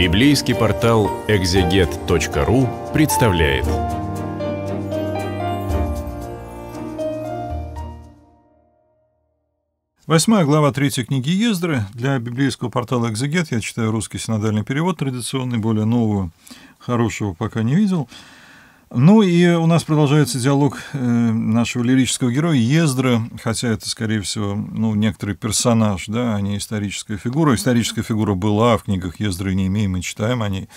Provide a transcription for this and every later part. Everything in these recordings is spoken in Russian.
Библейский портал экзегет.ру представляет. Восьмая глава третьей книги Ездры. Для библейского портала «Экзегет» я читаю русский синодальный перевод, традиционный, более нового, хорошего пока не видел – ну и у нас продолжается диалог э, нашего лирического героя Ездра, хотя это, скорее всего, ну, некоторый персонаж, да, а не историческая фигура. Историческая фигура была в книгах Ездры не имеем, мы читаем о ней.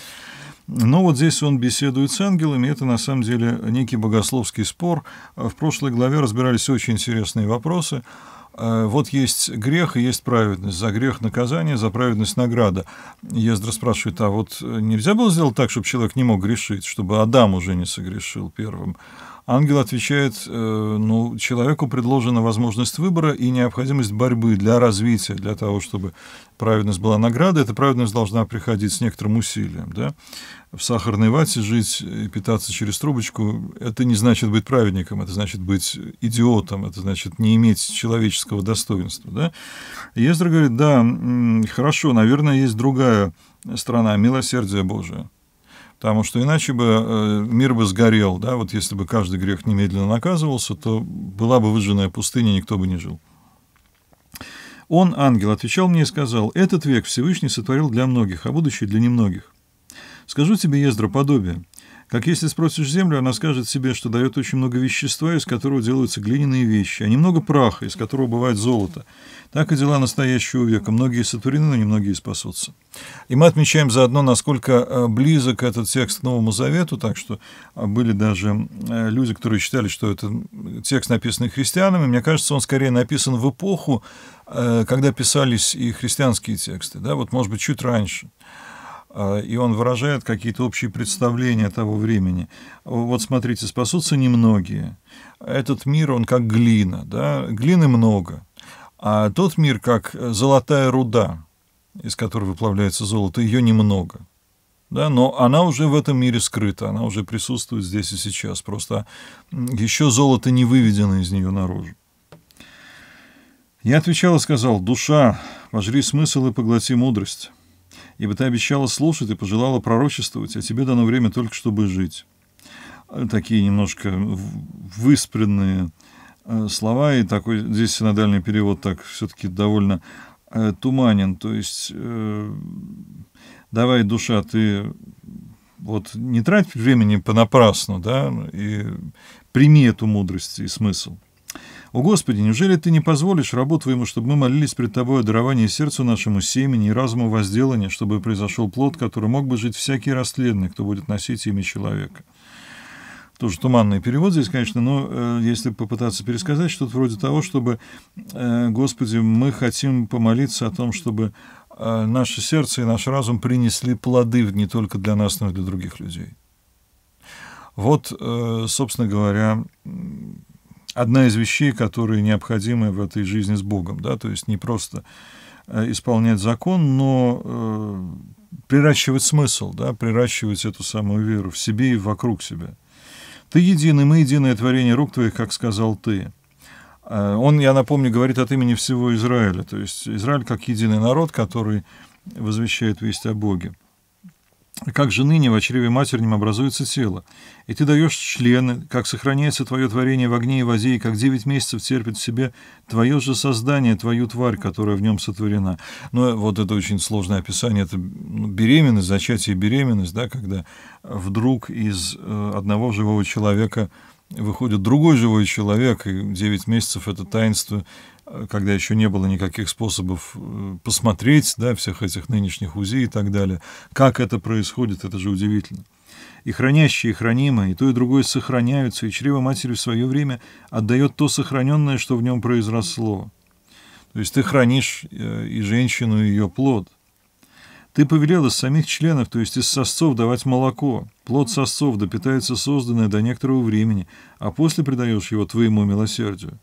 Но вот здесь он беседует с ангелами, это на самом деле некий богословский спор. В прошлой главе разбирались очень интересные вопросы. Э, вот есть грех и есть праведность. За грех наказание, за праведность награда. Ездра спрашивает, а вот э, нельзя было сделать так, чтобы человек не мог грешить, чтобы Адам уже не согрешил первым? Ангел отвечает, э, ну, человеку предложена возможность выбора и необходимость борьбы для развития, для того, чтобы праведность была награда. Эта праведность должна приходить с некоторым усилием. Да? В сахарной вате жить и питаться через трубочку – это не значит быть праведником, это значит быть идиотом, это значит не иметь человеческого достоинства. Да? И Ездра говорит, да, хорошо, наверное, есть другая страна – милосердие Божие потому что иначе бы э, мир бы сгорел, да, вот если бы каждый грех немедленно наказывался, то была бы выжженная пустыня, никто бы не жил. Он, ангел, отвечал мне и сказал, «Этот век Всевышний сотворил для многих, а будущий для немногих. Скажу тебе, Ездра, подобие. Как если спросишь землю, она скажет себе, что дает очень много вещества, из которого делаются глиняные вещи, а немного праха, из которого бывает золото. Так и дела настоящего века. Многие сотворены, но немногие спасутся. И мы отмечаем заодно, насколько э, близок этот текст к Новому Завету, так что э, были даже э, люди, которые считали, что это текст, написанный христианами. Мне кажется, он скорее написан в эпоху, когда писались и христианские тексты. Да? Вот, может быть, чуть раньше. Э, и он выражает какие-то общие представления того времени. Вот смотрите, спасутся немногие. Этот мир, он как глина, да? глины много, а тот мир как золотая руда, из которой выплавляется золото, ее немного. Да, но она уже в этом мире скрыта, она уже присутствует здесь и сейчас. Просто еще золото не выведено из нее наружу. Я отвечал и сказал, душа, пожри смысл и поглоти мудрость ибо ты обещала слушать и пожелала пророчествовать, а тебе дано время только чтобы жить». Э, такие немножко выспренные э, слова, и такой здесь синодальный перевод так все-таки довольно э, туманен, то есть э, давай, душа, ты вот не трать времени понапрасну, да, и прими эту мудрость и смысл. «О, Господи, неужели Ты не позволишь, рабу Твоему, чтобы мы молились пред Тобой о даровании сердцу нашему семени и разуму возделания, чтобы произошел плод, который мог бы жить всякий расследный, кто будет носить имя человека?» Тоже туманный перевод здесь, конечно, но э, если попытаться пересказать, что-то вроде того, чтобы, э, Господи, мы хотим помолиться о том, чтобы э, наше сердце и наш разум принесли плоды не только для нас, но и для других людей. Вот, э, собственно говоря, одна из вещей, которые необходимы в этой жизни с Богом. Да? То есть не просто э, исполнять закон, но э, приращивать смысл, да? приращивать эту самую веру в себе и вокруг себя. «Ты единый, мы единое творение рук твоих, как сказал ты». Э, он, я напомню, говорит от имени всего Израиля, то есть Израиль как единый народ, который возвещает весть о Боге как же ныне в очреве матернем образуется тело, и ты даешь члены, как сохраняется твое творение в огне и воде, и как девять месяцев терпит в себе твое же создание, твою тварь, которая в нем сотворена. Но ну, вот это очень сложное описание, это ну, беременность, зачатие беременность, да, когда вдруг из э, одного живого человека выходит другой живой человек, и девять месяцев это таинство когда еще не было никаких способов э, посмотреть да, всех этих нынешних УЗИ и так далее. Как это происходит, это же удивительно. И хранящие, и хранимые, и то, и другое сохраняются, и чрево матери в свое время отдает то сохраненное, что в нем произросло. То есть ты хранишь э, и женщину, и ее плод. Ты повелел из самих членов, то есть из сосцов, давать молоко. Плод сосцов допитается созданное до некоторого времени, а после придаешь его твоему милосердию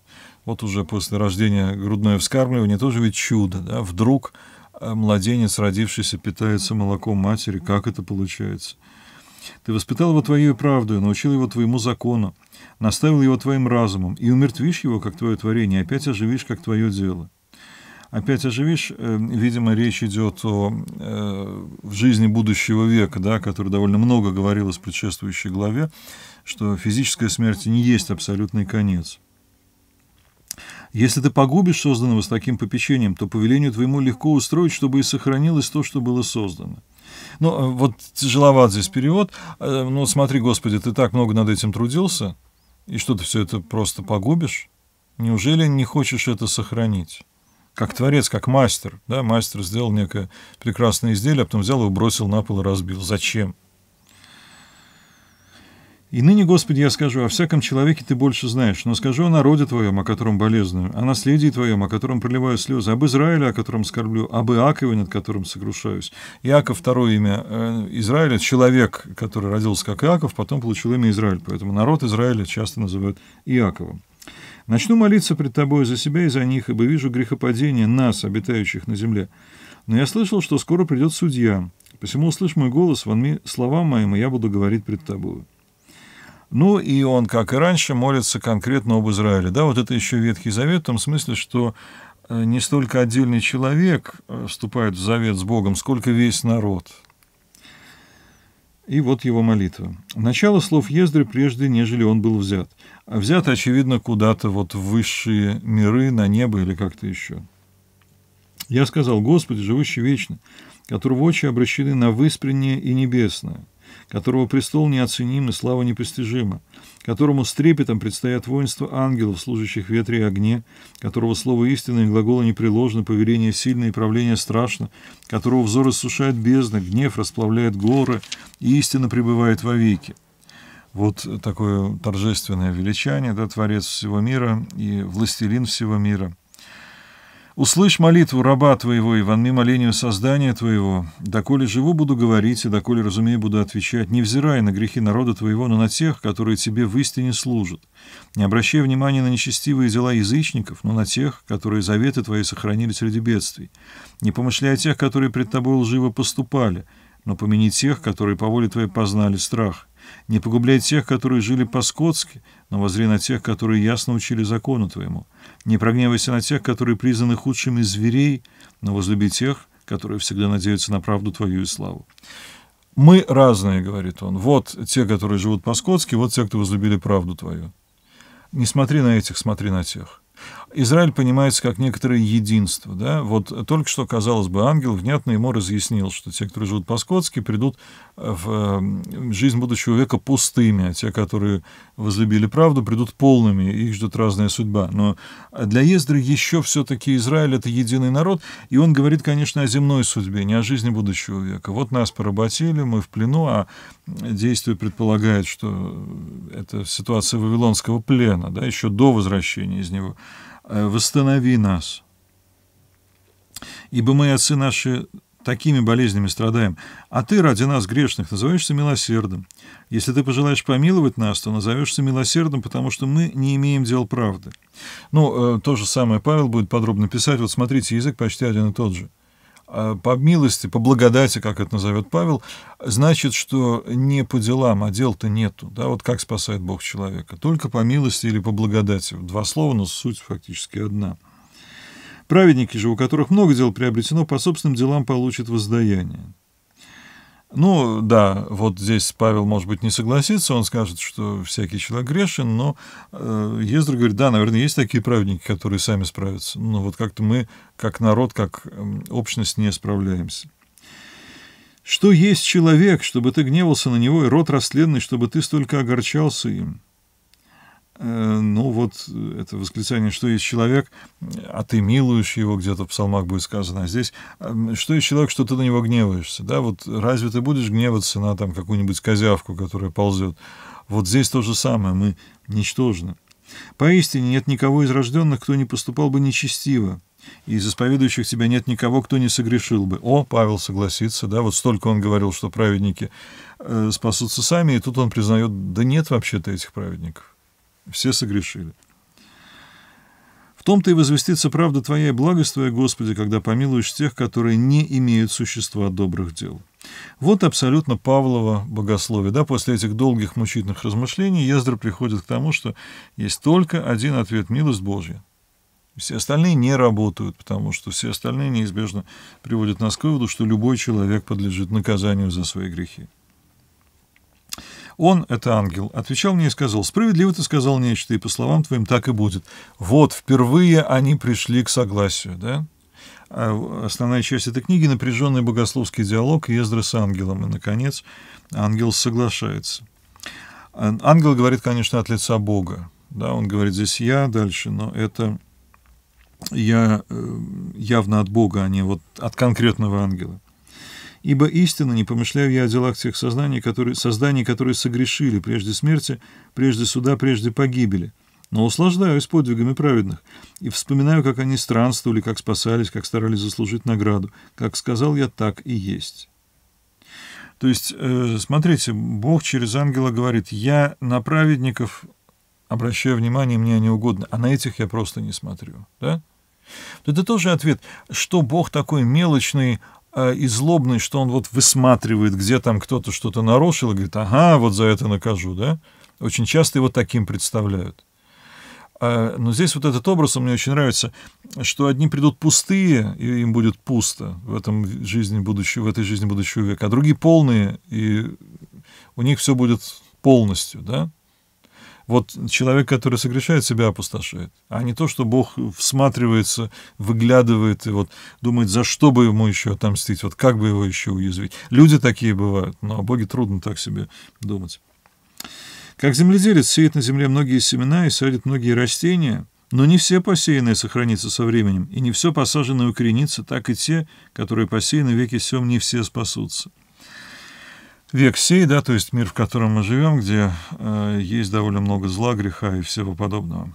вот уже после рождения грудное вскармливание, тоже ведь чудо, да, вдруг э, младенец, родившийся, питается молоком матери, как это получается? Ты воспитал его твоей правдой, научил его твоему закону, наставил его твоим разумом, и умертвишь его, как твое творение, и опять оживишь, как твое дело. Опять оживишь, э, видимо, речь идет о э, жизни будущего века, да, который довольно много говорилось в предшествующей главе, что физическая смерть не есть абсолютный конец. Если ты погубишь созданного с таким попечением, то по велению твоему легко устроить, чтобы и сохранилось то, что было создано. Ну, э, вот тяжеловат здесь перевод. Э, ну, смотри, Господи, ты так много над этим трудился, и что ты все это просто погубишь? Неужели не хочешь это сохранить? Как творец, как мастер, да, мастер сделал некое прекрасное изделие, а потом взял его, бросил на пол и разбил. Зачем? И ныне, Господи, я скажу, о всяком человеке ты больше знаешь, но скажу о народе твоем, о котором болезную, о наследии твоем, о котором проливаю слезы, об Израиле, о котором скорблю, об Иакове, над которым сокрушаюсь. Иаков, второе имя э, Израиля, человек, который родился как Иаков, потом получил имя Израиль, поэтому народ Израиля часто называют Иаковом. Начну молиться пред тобой за себя и за них, ибо вижу грехопадение нас, обитающих на земле. Но я слышал, что скоро придет судья, посему услышь мой голос, вонми слова моим, и я буду говорить пред тобою. Ну и он, как и раньше, молится конкретно об Израиле. Да, вот это еще Ветхий Завет в том смысле, что э, не столько отдельный человек э, вступает в завет с Богом, сколько весь народ. И вот его молитва. Начало слов Ездры прежде, нежели он был взят. А взят, очевидно, куда-то вот в высшие миры, на небо или как-то еще. Я сказал, Господи, живущий вечно, которого очи обращены на выспреннее и небесное, которого престол неоценим и слава непостижима, которому с трепетом предстоят воинства ангелов, служащих ветре и огне, которого слово истинное и глаголы непреложны, поверение сильное и правление страшно, которого взор иссушает бездны, гнев расплавляет горы, и истина пребывает вовеки. Вот такое торжественное величание, да, Творец всего мира и Властелин всего мира – Услышь молитву раба твоего и ванны молению создания твоего, доколе живу буду говорить и доколе, разумею, буду отвечать, невзирая на грехи народа твоего, но на тех, которые тебе в истине служат, не обращая внимания на нечестивые дела язычников, но на тех, которые заветы твои сохранили среди бедствий, не помышляя о тех, которые пред тобой лживо поступали, но помяни тех, которые по воле твоей познали страх, не погубляй тех, которые жили по-скотски, но возри на тех, которые ясно учили закону твоему». Не прогневайся на тех, которые признаны худшими зверей, но возлюби тех, которые всегда надеются на правду твою и славу. Мы разные, говорит он. Вот те, которые живут по-скотски, вот те, кто возлюбили правду твою. Не смотри на этих, смотри на тех. Израиль понимается как некоторое единство. Да? Вот только что, казалось бы, ангел внятно ему разъяснил, что те, которые живут по-скотски, придут э, э, в жизнь будущего века пустыми, а те, которые возлюбили правду, придут полными, их ждет разная судьба. Но для Ездры еще все-таки Израиль — это единый народ, и он говорит, конечно, о земной судьбе, не о жизни будущего века. Вот нас поработили, мы в плену, а действие предполагает, что это ситуация вавилонского плена, да, еще до возвращения из него. «Э, восстанови нас. Ибо мы, отцы наши, такими болезнями страдаем, а ты ради нас, грешных, называешься милосердным. Если ты пожелаешь помиловать нас, то назовешься милосердным, потому что мы не имеем дел правды». Ну, э, то же самое Павел будет подробно писать. Вот смотрите, язык почти один и тот же – а, по милости, по благодати, как это назовет Павел, значит, что не по делам, а дел-то нету. Да, вот как спасает Бог человека? Только по милости или по благодати. Два слова, но суть фактически одна. Праведники же, у которых много дел приобретено, по собственным делам получат воздаяние. Ну, да, вот здесь Павел, может быть, не согласится, он скажет, что всякий человек грешен, но э, Ездра говорит, да, наверное, есть такие праведники, которые сами справятся, но вот как-то мы, как народ, как эм, общность не справляемся. Что есть человек, чтобы ты гневался на него, и рот растленный, чтобы ты столько огорчался им? Э, ну вот э, это восклицание, что есть человек, а ты милуешь его, где-то в псалмах будет сказано, а здесь, эм, что есть человек, что ты на него гневаешься, да, вот разве ты будешь гневаться на там какую-нибудь козявку, которая ползет, вот здесь то же самое, мы ничтожны. Поистине нет никого из рожденных, кто не поступал бы нечестиво, и из исповедующих тебя нет никого, кто не согрешил бы. О, Павел согласится, да, вот столько он говорил, что праведники э, спасутся сами, и тут он признает, да нет вообще-то этих праведников все согрешили. В том-то и возвестится правда Твоя и благоствуя, Господи, когда помилуешь тех, которые не имеют существа добрых дел. Вот абсолютно Павлова богословие. Да, после этих долгих мучительных размышлений Ездра приходит к тому, что есть только один ответ – милость Божья. Все остальные не работают, потому что все остальные неизбежно приводят нас к выводу, что любой человек подлежит наказанию за свои грехи. Он, это ангел, отвечал мне и сказал, «Справедливо ты сказал нечто, и по словам твоим так и будет». Вот, впервые они пришли к согласию, да? А, основная часть этой книги — напряженный богословский диалог Ездра с ангелом. И, наконец, ангел соглашается. А, ангел говорит, конечно, от лица Бога. Да, он говорит здесь «я» дальше, но это я э, явно от Бога, а не вот от конкретного ангела. Ибо истинно не помышляю я о делах тех созданий, которые, созданий, которые согрешили прежде смерти, прежде суда, прежде погибели. Но услаждаюсь подвигами праведных и вспоминаю, как они странствовали, как спасались, как старались заслужить награду. Как сказал я, так и есть». То есть, э, смотрите, Бог через ангела говорит, я на праведников обращаю внимание, мне они угодны, а на этих я просто не смотрю. Да? Это тоже ответ, что Бог такой мелочный, Э, и злобный, что он вот высматривает, где там кто-то что-то нарушил, и говорит, ага, вот за это накажу, да? Очень часто его таким представляют. Э, но здесь вот этот образ мне очень нравится, что одни придут пустые, и им будет пусто в, этом жизни будущего, в этой жизни будущего века, а другие полные, и у них все будет полностью, да? Вот человек, который согрешает, себя опустошает. А не то, что Бог всматривается, выглядывает и вот думает, за что бы ему еще отомстить, вот как бы его еще уязвить. Люди такие бывают, но о Боге трудно так себе думать. Как земледелец сеет на земле многие семена и садит многие растения, но не все посеянные сохранится со временем, и не все посаженное укоренится, так и те, которые посеяны веки веке не все спасутся век сей, да, то есть мир, в котором мы живем, где э, есть довольно много зла, греха и всего подобного.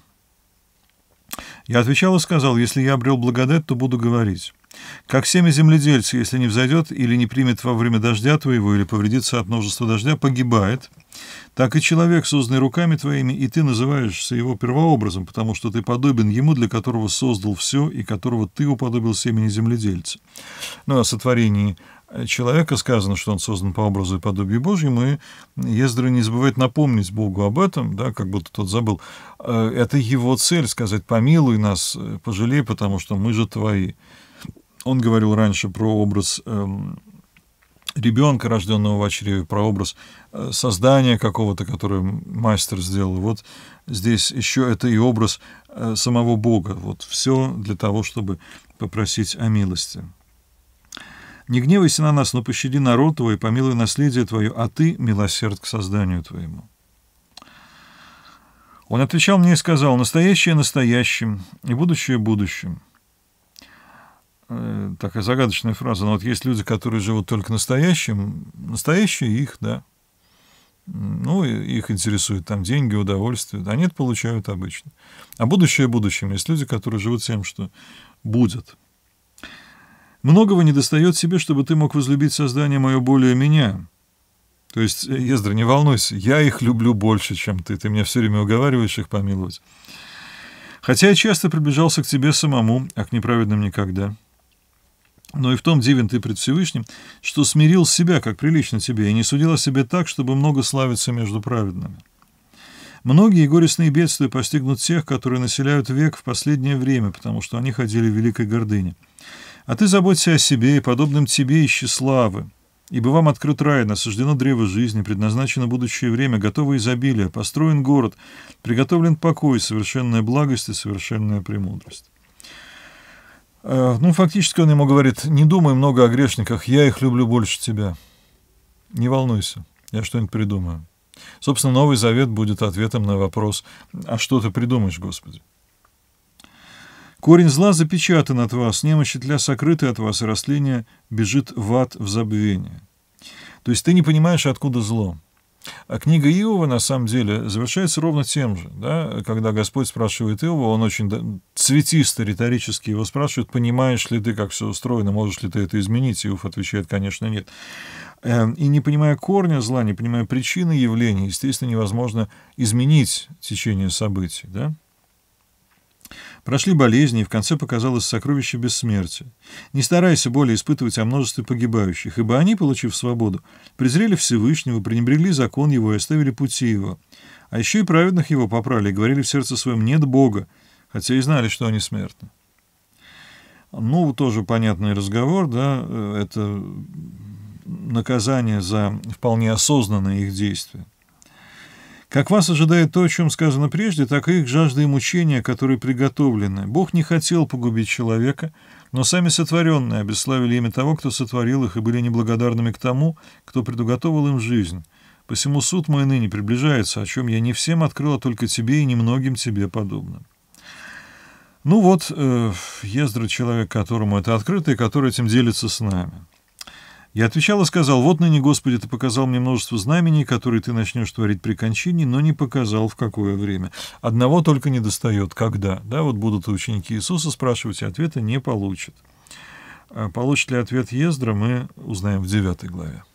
Я отвечал и сказал, если я обрел благодать, то буду говорить. Как семя земледельца, если не взойдет или не примет во время дождя твоего, или повредится от множества дождя, погибает, так и человек, созданный руками твоими, и ты называешься его первообразом, потому что ты подобен ему, для которого создал все, и которого ты уподобил семени земледельца. Ну, о сотворении человека сказано, что он создан по образу и подобию Божьему, и Ездра не забывает напомнить Богу об этом, да, как будто тот забыл. Э, это его цель сказать «помилуй нас, э, пожалей, потому что мы же твои». Он говорил раньше про образ эм, ребенка, рожденного в про образ э, создания какого-то, который мастер сделал. Вот здесь еще это и образ самого Бога. Вот все для того, чтобы попросить о милости. Не гневайся на нас, но пощади народ твой, помилуй наследие твое, а ты милосерд к созданию твоему». Он отвечал мне и сказал, «Настоящее настоящим, и будущее будущим». Э, такая загадочная фраза, но вот есть люди, которые живут только настоящим, настоящее их, да. Ну, их интересуют там деньги, удовольствие, они это получают обычно. А будущее будущим есть люди, которые живут тем, что будет – Многого не достает себе, чтобы ты мог возлюбить создание мое более меня. То есть, э, Ездра, не волнуйся, я их люблю больше, чем ты. Ты меня все время уговариваешь их помиловать. Хотя я часто приближался к тебе самому, а к неправедным никогда. Но и в том дивен ты пред Всевышним, что смирил себя, как прилично тебе, и не судил о себе так, чтобы много славиться между праведными. Многие горестные бедствия постигнут тех, которые населяют век в последнее время, потому что они ходили в великой гордыне. А ты заботься о себе и подобным тебе ищи славы. Ибо вам открыт рай, насаждено древо жизни, предназначено будущее время, готово изобилие, построен город, приготовлен покой, совершенная благость и совершенная премудрость. Э, ну, фактически он ему говорит, не думай много о грешниках, я их люблю больше тебя. Не волнуйся, я что-нибудь придумаю. Собственно, Новый Завет будет ответом на вопрос, а что ты придумаешь, Господи? Корень зла запечатан от вас, немощи тля сокрыты от вас, и растление бежит в ад в забвение. То есть ты не понимаешь, откуда зло. А книга Иова, на самом деле, завершается ровно тем же. Да? Когда Господь спрашивает Иова, он очень цветисто риторически его спрашивает, понимаешь ли ты, как все устроено, можешь ли ты это изменить? Иов отвечает, конечно, нет. Эм, и не понимая корня зла, не понимая причины явления, естественно, невозможно изменить течение событий. Да? Прошли болезни, и в конце показалось сокровище бессмертия. Не старайся более испытывать о множестве погибающих, ибо они, получив свободу, презрели Всевышнего, пренебрегли закон его и оставили пути его. А еще и праведных его попрали и говорили в сердце своем «нет Бога», хотя и знали, что они смертны. Ну, тоже понятный разговор, да, э, это наказание за вполне осознанные их действия. Как вас ожидает то, о чем сказано прежде, так и их жажда и мучения, которые приготовлены. Бог не хотел погубить человека, но сами сотворенные обеславили имя того, кто сотворил их, и были неблагодарными к тому, кто предуготовил им жизнь. Посему суд мой ныне приближается, о чем я не всем открыл, а только тебе и немногим тебе подобным. Ну вот, э, ездра человек, которому это открыто, и который этим делится с нами. Я отвечал и сказал, вот ныне, Господи, ты показал мне множество знамений, которые ты начнешь творить при кончине, но не показал в какое время. Одного только не достает, когда. Да, вот будут ученики Иисуса спрашивать, и ответа не получат. А получит ли ответ Ездра, мы узнаем в 9 главе.